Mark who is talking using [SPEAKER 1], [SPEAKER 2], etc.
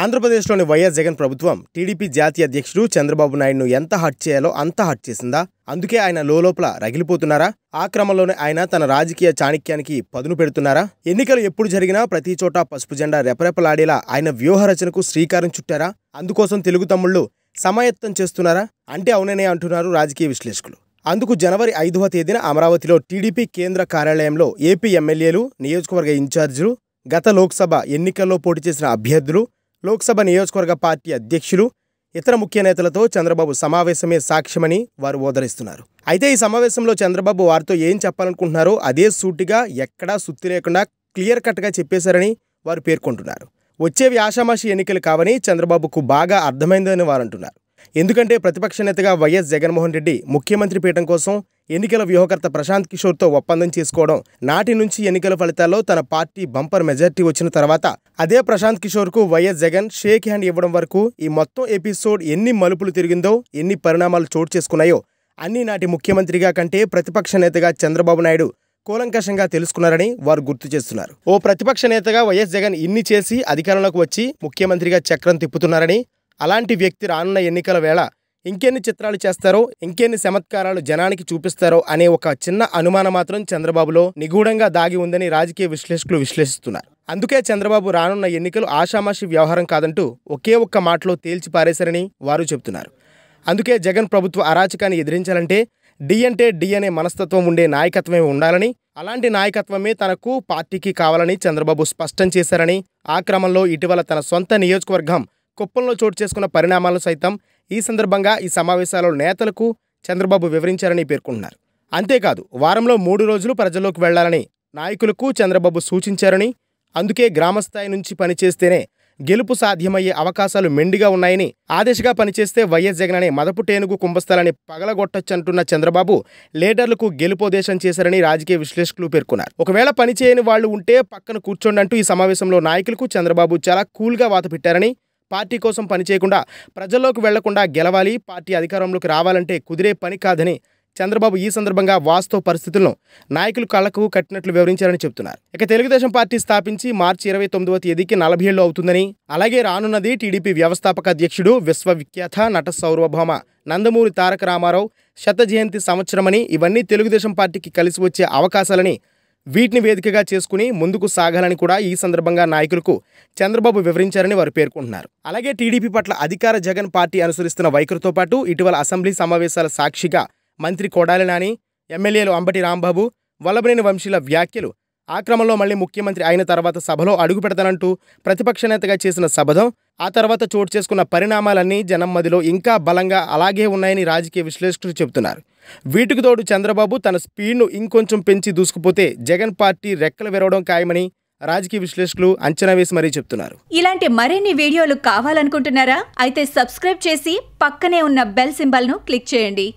[SPEAKER 1] ఆంధ్రప్రదేశ్లోని వైఎస్ జగన్ ప్రభుత్వం టీడీపీ జాతీయ అధ్యక్షుడు చంద్రబాబు నాయుడును ఎంత హట్ చేయాలో అంత హట్ చేసిందా అందుకే ఆయన లోపల రగిలిపోతున్నారా ఆ క్రమంలోనే ఆయన తన రాజకీయ చాణక్యానికి పదును పెడుతున్నారా ఎన్నికలు ఎప్పుడు జరిగినా ప్రతి చోట పసుపు జెండా రెపరెపలాడేలా ఆయన వ్యూహరచనకు శ్రీకారం చుట్టారా అందుకోసం తెలుగు తమ్ముళ్ళు సమాయత్తం చేస్తున్నారా అంటే అవుననే అంటున్నారు రాజకీయ విశ్లేషకులు అందుకు జనవరి ఐదవ తేదీన అమరావతిలో టీడీపీ కేంద్ర కార్యాలయంలో ఏపీ ఎమ్మెల్యేలు నియోజకవర్గ ఇన్ఛార్జీలు గత లోక్సభ ఎన్నికల్లో పోటీ చేసిన అభ్యర్థులు లోక్సభ నియోజకవర్గ పార్టీ అధ్యక్షులు ఇతర ముఖ్య నేతలతో చంద్రబాబు సమావేశమే సాక్ష్యమని వారు ఓదరిస్తున్నారు అయితే ఈ సమావేశంలో చంద్రబాబు వారితో ఏం చెప్పాలనుకుంటున్నారో అదే సూటిగా ఎక్కడా సుత్తి లేకుండా క్లియర్ కట్గా చెప్పేశారని వారు పేర్కొంటున్నారు వచ్చేవి ఆషామాషి ఎన్నికలు కావని చంద్రబాబుకు బాగా అర్థమైందని వారు అంటున్నారు ఎందుకంటే ప్రతిపక్ష నేతగా వైఎస్ జగన్మోహన్ రెడ్డి ముఖ్యమంత్రి పీఠం కోసం ఎన్నికల వ్యూహకర్త ప్రశాంత్ కిషోర్తో ఒప్పందం చేసుకోవడం నాటి నుంచి ఎన్నికల ఫలితాల్లో తన పార్టీ బంపర్ మెజార్టీ వచ్చిన తర్వాత అదే ప్రశాంత్ కిషోర్కు వైఎస్ జగన్ షేక్ హ్యాండ్ ఇవ్వడం వరకు ఈ మొత్తం ఎపిసోడ్ ఎన్ని మలుపులు తిరిగిందో ఎన్ని పరిణామాలు చోటు చేసుకున్నాయో అన్ని నాటి ముఖ్యమంత్రిగా కంటే ప్రతిపక్ష నేతగా చంద్రబాబు నాయుడు కూలంకషంగా తెలుసుకున్నారని వారు గుర్తు చేస్తున్నారు ఓ ప్రతిపక్ష నేతగా వైఎస్ జగన్ ఇన్ని చేసి అధికారంలోకి వచ్చి ముఖ్యమంత్రిగా చక్రం తిప్పుతున్నారని అలాంటి వ్యక్తి రానున్న ఎన్నికల వేళ ఇంకెన్ని చిత్రాలు చేస్తారో ఇంకెన్ని చమత్కారాలు జనానికి చూపిస్తారో అనే ఒక చిన్న అనుమానం మాత్రం చంద్రబాబులో నిగూఢంగా దాగి ఉందని రాజకీయ విశ్లేషకులు విశ్లేషిస్తున్నారు అందుకే చంద్రబాబు రానున్న ఎన్నికలు ఆషామాషి వ్యవహారం కాదంటూ ఒకే ఒక్క మాటలో తేల్చిపారేశారని వారు చెబుతున్నారు అందుకే జగన్ ప్రభుత్వ అరాచకాన్ని ఎదిరించాలంటే డి అంటే డి అనే మనస్తత్వం ఉండే నాయకత్వమే ఉండాలని అలాంటి నాయకత్వమే తనకు పార్టీకి కావాలని చంద్రబాబు స్పష్టం చేశారని ఆ క్రమంలో ఇటీవల తన సొంత నియోజకవర్గం కుప్పంలో చోటు చేసుకున్న పరిణామాలు సైతం ఈ సందర్భంగా ఈ సమావేశాల్లో నేతలకు చంద్రబాబు వివరించారని పేర్కొంటున్నారు అంతేకాదు వారంలో మూడు రోజులు ప్రజల్లోకి వెళ్లాలని నాయకులకు చంద్రబాబు సూచించారని అందుకే గ్రామస్థాయి నుంచి పనిచేస్తేనే గెలుపు సాధ్యమయ్యే అవకాశాలు మెండిగా ఉన్నాయని ఆదేశగా పనిచేస్తే వైఎస్ జగన్ అనే టేనుగు కుంభస్థలాన్ని పగలగొట్టొచ్చంటున్న చంద్రబాబు లీడర్లకు గెలుపోదేశం చేశారని రాజకీయ విశ్లేషకులు పేర్కొన్నారు ఒకవేళ పనిచేయని వాళ్ళు ఉంటే పక్కన కూర్చోండి అంటూ ఈ సమావేశంలో నాయకులకు చంద్రబాబు చాలా కూల్గా వాత పెట్టారని పార్టీ కోసం పనిచేయకుండా ప్రజల్లోకి వెళ్లకుండా గెలవాలి పార్టీ అధికారంలోకి రావాలంటే కుదిరే పని కాదని చంద్రబాబు ఈ సందర్భంగా వాస్తవ పరిస్థితులను నాయకులు కళ్లకు కట్టినట్లు వివరించారని చెబుతున్నారు ఇక తెలుగుదేశం పార్టీ స్థాపించి మార్చి ఇరవై తొమ్మిదవ తేదీకి నలభై ఏళ్ళు అవుతుందని అలాగే రానున్నది టీడీపీ వ్యవస్థాపక అధ్యక్షుడు విశ్వవిఖ్యాత నట సౌరభౌమ నందమూరి తారక రామారావు శత జయంతి సంవత్సరమని ఇవన్నీ తెలుగుదేశం పార్టీకి కలిసి వచ్చే అవకాశాలని వీటిని వేదికగా చేసుకుని ముందుకు సాగాలని కూడా ఈ సందర్భంగా నాయకులకు చంద్రబాబు వివరించారని వారు పేర్కొంటున్నారు అలాగే టీడీపీ పట్ల అధికార జగన్ పార్టీ అనుసరిస్తున్న వైఖరితో పాటు ఇటీవల అసెంబ్లీ సమావేశాల సాక్షిగా మంత్రి కొడాలి నాని ఎమ్మెల్యేలు అంబటి రాంబాబు వల్లభనేని వంశీల వ్యాఖ్యలు ఆ క్రమంలో మళ్లీ ముఖ్యమంత్రి అయిన తర్వాత సభలో అడుగు పెడతానంటూ ప్రతిపక్ష నేతగా చేసిన సభదం ఆ తర్వాత చోటు చేసుకున్న పరిణామాలన్నీ జనం మదిలో ఇంకా బలంగా అలాగే ఉన్నాయని రాజకీయ విశ్లేషకులు చెబుతున్నారు వీటికి తోడు చంద్రబాబు తన స్పీడ్ను ఇంకొంచెం పెంచి దూసుకుపోతే జగన్ పార్టీ రెక్కలు విరవడం ఖాయమని రాజకీయ విశ్లేషకులు అంచనా వేసి మరీ చెప్తున్నారు ఇలాంటి మరిన్ని వీడియోలు కావాలనుకుంటున్నారా అయితే సబ్స్క్రైబ్ చేసి పక్కనే ఉన్న బెల్ సింబల్ను క్లిక్ చేయండి